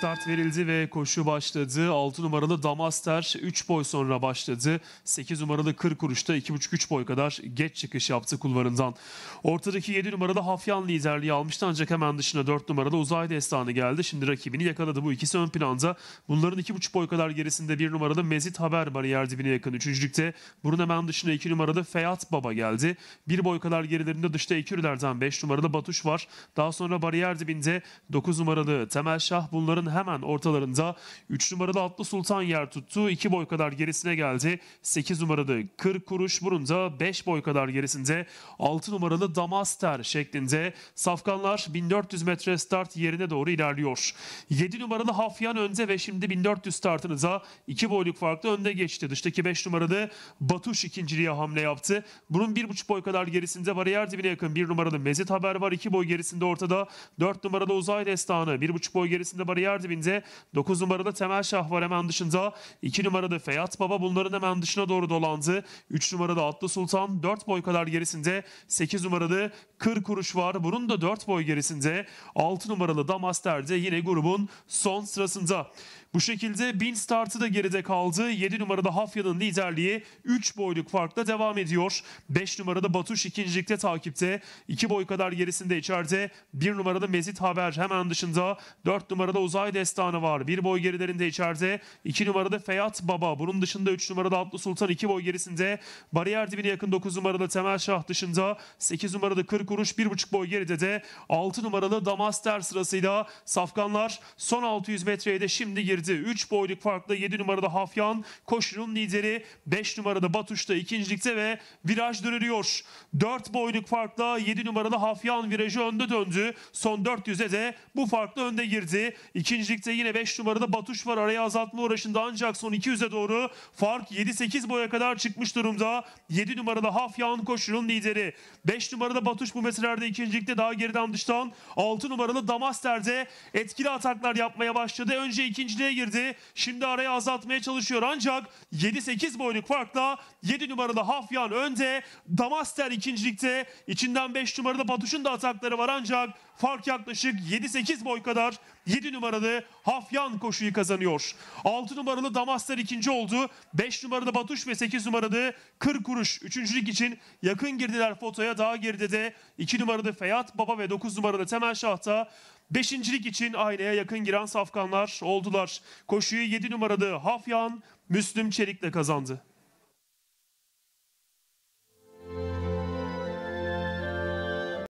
start verildi ve koşu başladı. 6 numaralı Damaster 3 boy sonra başladı. 8 numaralı 40 kuruşta 2,5-3 boy kadar geç çıkış yaptı kulvarından. Ortadaki 7 numaralı Hafyan liderliği almıştı ancak hemen dışına 4 numaralı Uzay Destanı geldi. Şimdi rakibini yakaladı. Bu ikisi ön planda. Bunların 2,5 boy kadar gerisinde 1 numaralı Mezit Haber bariyer dibine yakın. Üçüncülükte bunun hemen dışına 2 numaralı Feyat Baba geldi. 1 boy kadar gerilerinde dışta ekürlerden 5 numaralı Batuş var. Daha sonra bariyer dibinde 9 numaralı Temel Şah bunların hemen ortalarında 3 numaralı Atlı Sultan yer tuttu. 2 boy kadar gerisine geldi. 8 numaralı 40 kuruş bunun da 5 boy kadar gerisinde 6 numaralı Damaster şeklinde safkanlar 1400 metre start yerine doğru ilerliyor. 7 numaralı Hafyan önde ve şimdi 1400 startınıza 2 boyluk farklı önde geçti. Dıştaki 5 numaralı Batuş ikinciliğe hamle yaptı. Bunun 1,5 boy kadar gerisinde bariyer dibine yakın 1 numaralı Mezit Haber var. 2 boy gerisinde ortada 4 numaralı Uzay Destanı 1,5 boy gerisinde bariyer Yer dibinde 9 numarada Temel Şah var hemen dışında. 2 numarada Feyat Baba bunların hemen dışına doğru dolandı. 3 numarada Atlı Sultan 4 boy kadar gerisinde. 8 numarada kır kuruş var. Bunun da 4 boy gerisinde. 6 numaralı Damaster'de yine grubun son sırasında. Bu şekilde bin startı da geride kaldı. 7 numarada Hafya'nın liderliği 3 boyluk farkla devam ediyor. 5 numarada Batuş ikincilikte takipte. 2 iki boy kadar gerisinde içeride. 1 numarada Mezit Haber hemen dışında. 4 numarada Uzay Destanı var. 1 boy gerilerinde içeride. 2 numarada Feyat Baba. Bunun dışında 3 numarada Atlı Sultan 2 boy gerisinde. Bariyer dibine yakın 9 numarada Temel Şah dışında. 8 numarada 40 kuruş 1,5 boy geride de. 6 numaralı Damaster sırasıyla Safkanlar son 600 metreye de şimdi girdi girdi. 3 boyluk farkla 7 numarada Hafyan koşunun lideri 5 numarada Batuş'ta ikincilikte ve viraj dönülüyor. 4 boyluk farkla 7 numarada Hafyan virajı önde döndü. Son 400'e de bu farkla önde girdi. İkincilikte yine 5 numarada Batuş var araya azaltma uğraşında ancak son 200'e doğru fark 7-8 boya kadar çıkmış durumda. 7 numarada Hafyan koşunun lideri. 5 numarada Batuş bu meselelerde ikincilikte daha geriden dıştan. 6 numaralı Damaster'de etkili ataklar yapmaya başladı. Önce ikinciliğe devreye girdi. Şimdi araya azaltmaya çalışıyor ancak 7-8 boyluk farkla 7 numaralı Hafyan önde. Damaster ikincilikte. içinden 5 numaralı Batuş'un da atakları var ancak fark yaklaşık 7-8 boy kadar 7 numaralı Hafyan koşuyu kazanıyor. 6 numaralı Damaster ikinci oldu. 5 numaralı Batuş ve 8 numaralı Kır Kuruş üçüncülük için yakın girdiler fotoya. Daha geride de 2 numaralı Feyat Baba ve 9 numaralı Temel Şah'ta Beşincilik için aynaya yakın giren safkanlar oldular. Koşuyu 7 numaralı Hafyan Müslüm Çelik'le kazandı.